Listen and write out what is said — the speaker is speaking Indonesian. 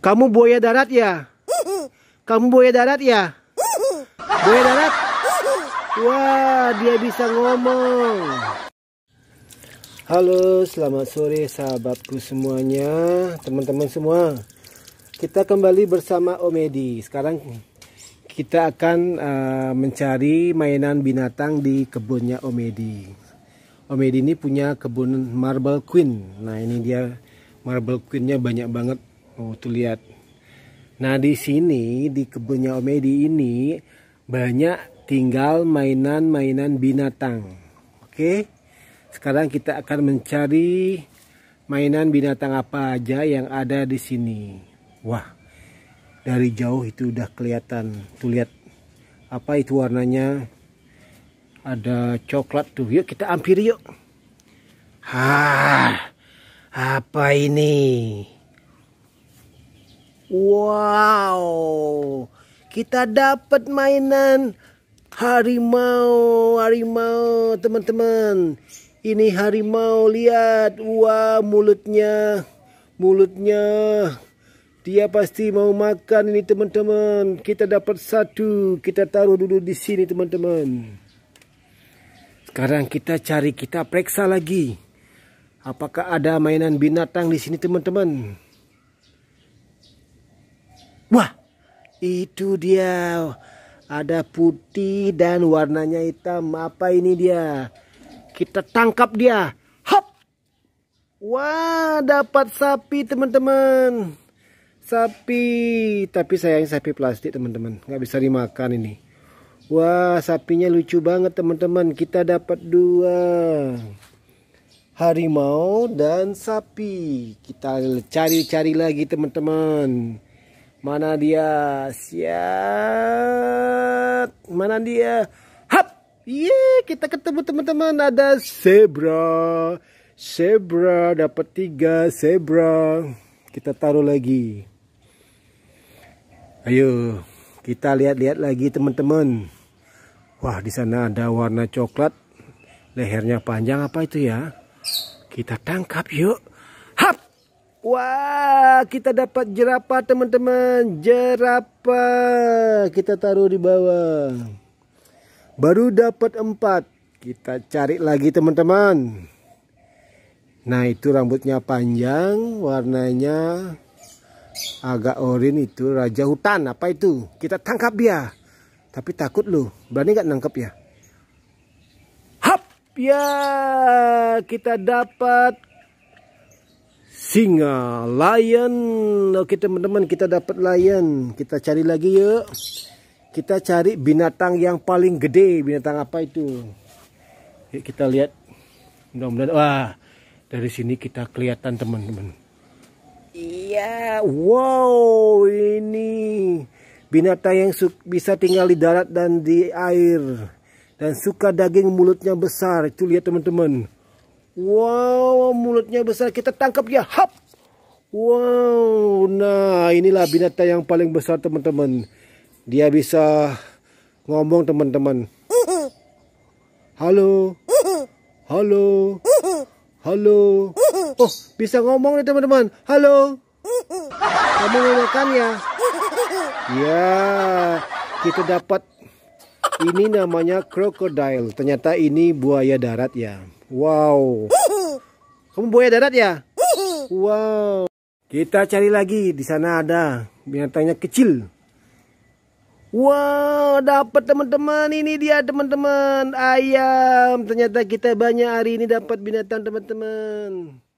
Kamu buaya darat ya? Kamu buaya darat ya? Buaya darat? Wah, dia bisa ngomong. Halo, selamat sore sahabatku semuanya, teman-teman semua. Kita kembali bersama Omedi. Sekarang kita akan uh, mencari mainan binatang di kebunnya Omedi. Omedi ini punya kebun Marble Queen. Nah, ini dia Marble Queennya banyak banget Oh, tuh lihat. Nah, di sini di kebunnya Omedi ini banyak tinggal mainan-mainan binatang. Oke. Sekarang kita akan mencari mainan binatang apa aja yang ada di sini. Wah. Dari jauh itu udah kelihatan. Tuh lihat apa itu warnanya? Ada coklat tuh. Yuk kita hampiri yuk. Ha. Apa ini? Wow, kita dapat mainan harimau, harimau teman-teman. Ini harimau, lihat. Wah, wow, mulutnya, mulutnya. Dia pasti mau makan ini teman-teman. Kita dapat satu, kita taruh dulu di sini teman-teman. Sekarang kita cari, kita periksa lagi. Apakah ada mainan binatang di sini teman-teman? Itu dia. Ada putih dan warnanya hitam. Apa ini dia? Kita tangkap dia. Hop. Wah, dapat sapi teman-teman. Sapi. Tapi sayang sapi plastik teman-teman. Gak bisa dimakan ini. Wah, sapinya lucu banget teman-teman. Kita dapat dua harimau dan sapi. Kita cari-cari lagi teman-teman. Mana dia? Siap? Mana dia? Hap. Ye, kita ketemu teman-teman. Ada zebra. Zebra dapat tiga zebra. Kita taruh lagi. Ayo, kita lihat-lihat lagi teman-teman. Wah, di sana ada warna coklat. Lehernya panjang apa itu ya? Kita tangkap yuk. Wah, kita dapat jerapah teman-teman. Jerapah. Kita taruh di bawah. Baru dapat empat. Kita cari lagi teman-teman. Nah, itu rambutnya panjang. Warnanya agak orin itu. Raja hutan. Apa itu? Kita tangkap dia. Tapi takut loh. Berani gak nangkep ya? Hap! Ya, kita dapat singa lion oke teman-teman kita dapat lion kita cari lagi yuk kita cari binatang yang paling gede binatang apa itu yuk kita lihat mudah-mudahan wah dari sini kita kelihatan teman-teman iya wow ini binatang yang bisa tinggal di darat dan di air dan suka daging mulutnya besar itu lihat teman-teman wow Wow, oh, mulutnya besar. Kita tangkap dia. Hap. Wow. Nah, inilah binatang yang paling besar, teman-teman. Dia bisa ngomong, teman-teman. Halo. Halo. Halo. Oh, bisa ngomong nih, teman-teman. Halo. Kamu mau makan ya? Ya, kita dapat ini namanya crocodile Ternyata ini buaya darat ya. Wow. Kamu buaya darat ya? Wow. Kita cari lagi. Di sana ada binatangnya kecil. Wow, dapat teman-teman. Ini dia teman-teman. Ayam. Ternyata kita banyak hari ini dapat binatang teman-teman.